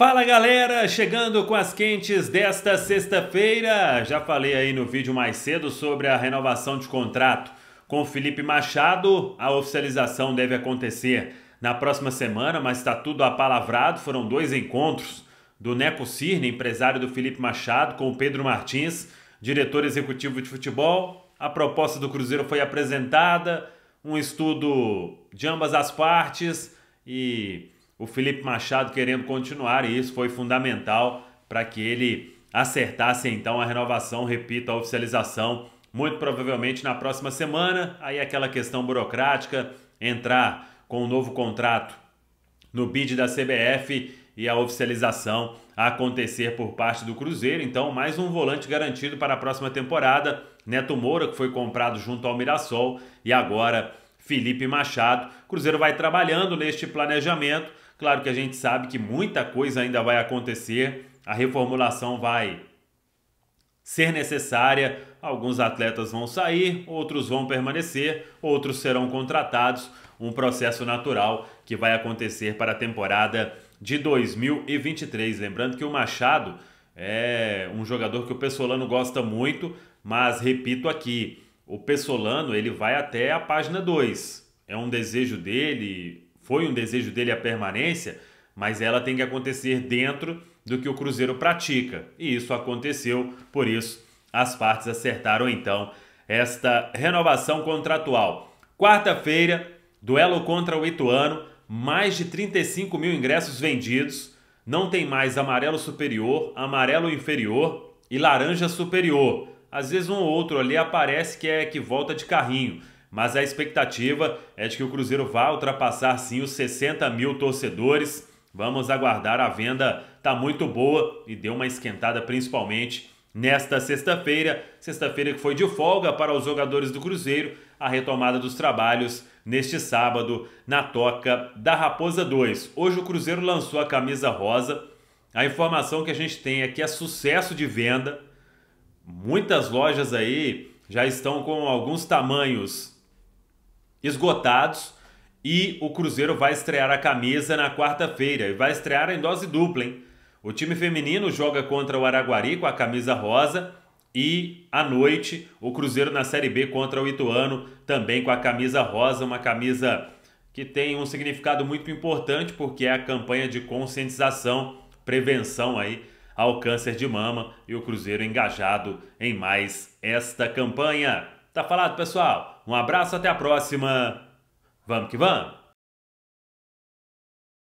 Fala galera, chegando com as quentes desta sexta-feira. Já falei aí no vídeo mais cedo sobre a renovação de contrato com Felipe Machado. A oficialização deve acontecer na próxima semana, mas está tudo apalavrado. Foram dois encontros do Neco Cirne, empresário do Felipe Machado, com o Pedro Martins, diretor executivo de futebol. A proposta do Cruzeiro foi apresentada, um estudo de ambas as partes e o Felipe Machado querendo continuar e isso foi fundamental para que ele acertasse então a renovação, repito, a oficialização, muito provavelmente na próxima semana. Aí aquela questão burocrática, entrar com um novo contrato no bid da CBF e a oficialização acontecer por parte do Cruzeiro. Então, mais um volante garantido para a próxima temporada. Neto Moura, que foi comprado junto ao Mirassol e agora Felipe Machado. O Cruzeiro vai trabalhando neste planejamento. Claro que a gente sabe que muita coisa ainda vai acontecer. A reformulação vai ser necessária. Alguns atletas vão sair, outros vão permanecer, outros serão contratados. Um processo natural que vai acontecer para a temporada de 2023. Lembrando que o Machado é um jogador que o Pessolano gosta muito, mas repito aqui, o Pessolano ele vai até a página 2. É um desejo dele, foi um desejo dele a permanência, mas ela tem que acontecer dentro do que o Cruzeiro pratica. E isso aconteceu, por isso as partes acertaram então esta renovação contratual. Quarta-feira, duelo contra o Ituano, mais de 35 mil ingressos vendidos. Não tem mais amarelo superior, amarelo inferior e laranja superior. Às vezes um ou outro ali aparece que é que volta de carrinho, mas a expectativa é de que o Cruzeiro vá ultrapassar sim os 60 mil torcedores. Vamos aguardar, a venda tá muito boa e deu uma esquentada principalmente nesta sexta-feira, sexta-feira que foi de folga para os jogadores do Cruzeiro, a retomada dos trabalhos neste sábado na toca da Raposa 2. Hoje o Cruzeiro lançou a camisa rosa. A informação que a gente tem é que é sucesso de venda, muitas lojas aí já estão com alguns tamanhos esgotados e o Cruzeiro vai estrear a camisa na quarta-feira e vai estrear em dose dupla, hein? O time feminino joga contra o Araguari com a camisa rosa e à noite o Cruzeiro na Série B contra o Ituano também com a camisa rosa, uma camisa que tem um significado muito importante porque é a campanha de conscientização, prevenção aí ao câncer de mama e o Cruzeiro engajado em mais esta campanha. Tá falado, pessoal? Um abraço, até a próxima. Vamos que vamos!